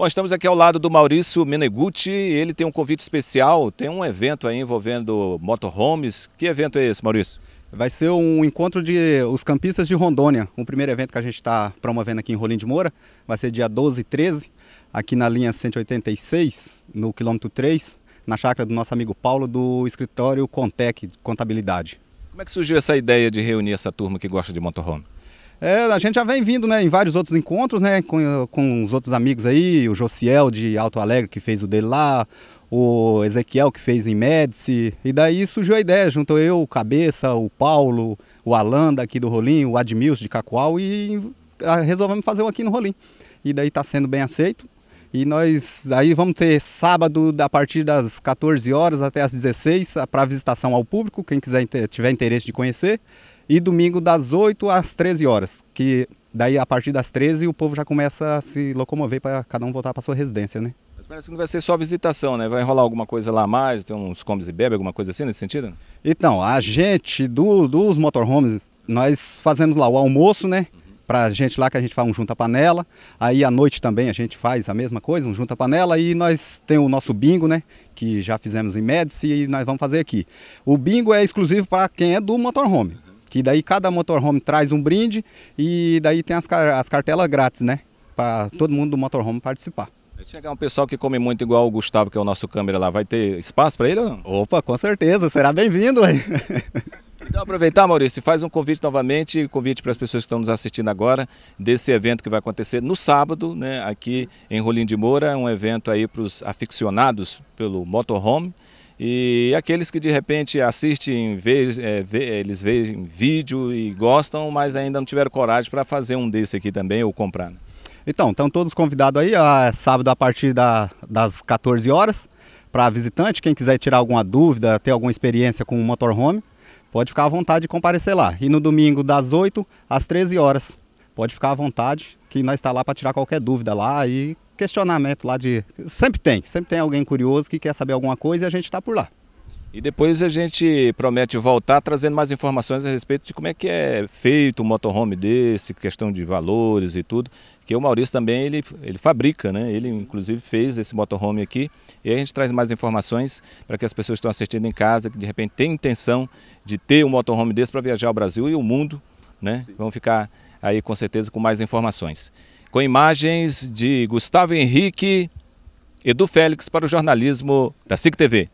Bom, estamos aqui ao lado do Maurício Meneguti, ele tem um convite especial, tem um evento aí envolvendo motorhomes. Que evento é esse, Maurício? Vai ser um encontro de os campistas de Rondônia, o primeiro evento que a gente está promovendo aqui em Rolim de Moura. Vai ser dia 12 e 13, aqui na linha 186, no quilômetro 3, na chácara do nosso amigo Paulo, do escritório Contec Contabilidade. Como é que surgiu essa ideia de reunir essa turma que gosta de motorhome? É, a gente já vem vindo né, em vários outros encontros, né? Com, com os outros amigos aí, o Josiel de Alto Alegre, que fez o dele lá, o Ezequiel que fez em Médici. E daí surgiu a ideia, juntou eu, o Cabeça, o Paulo, o Alan daqui do Rolim, o Admilson de Cacoal e resolvemos fazer um aqui no Rolim. E daí está sendo bem aceito. E nós aí vamos ter sábado a partir das 14 horas até as 16 para visitação ao público, quem quiser tiver interesse de conhecer. E domingo das 8 às 13 horas, que daí a partir das 13 o povo já começa a se locomover para cada um voltar para sua residência, né? Mas parece que não vai ser só visitação, né? Vai rolar alguma coisa lá a mais, tem uns comes e bebe, alguma coisa assim nesse sentido? Então, a gente do, dos motorhomes, nós fazemos lá o almoço, né? Uhum. para a gente lá que a gente faz um junta panela. Aí à noite também a gente faz a mesma coisa, um junta panela e nós tem o nosso bingo, né, que já fizemos em Médici e nós vamos fazer aqui. O bingo é exclusivo para quem é do motorhome. Que daí cada motorhome traz um brinde e daí tem as, as cartelas grátis, né? Para todo mundo do motorhome participar. Se chegar um pessoal que come muito igual o Gustavo, que é o nosso câmera lá, vai ter espaço para ele? ou não? Opa, com certeza, será bem-vindo aí. Então aproveitar, Maurício, faz um convite novamente, convite para as pessoas que estão nos assistindo agora, desse evento que vai acontecer no sábado, né, aqui em Rolim de Moura, é um evento aí para os aficionados pelo motorhome. E aqueles que de repente assistem, é, eles veem vídeo e gostam, mas ainda não tiveram coragem para fazer um desse aqui também ou comprar. Né? Então, estão todos convidados aí, a, ah, é sábado a partir da, das 14 horas, para visitante. Quem quiser tirar alguma dúvida, ter alguma experiência com o motorhome, pode ficar à vontade de comparecer lá. E no domingo, das 8 às 13 horas, Pode ficar à vontade, que nós está lá para tirar qualquer dúvida lá e questionamento lá de. Sempre tem, sempre tem alguém curioso que quer saber alguma coisa e a gente está por lá. E depois a gente promete voltar trazendo mais informações a respeito de como é que é feito o um motorhome desse, questão de valores e tudo. Que o Maurício também ele, ele fabrica, né? Ele inclusive fez esse motorhome aqui. E a gente traz mais informações para que as pessoas que estão assistindo em casa, que de repente têm intenção de ter um motorhome desse para viajar ao Brasil e o mundo né? Vamos ficar aí com certeza com mais informações. Com imagens de Gustavo Henrique, Edu Félix para o jornalismo da SIC TV.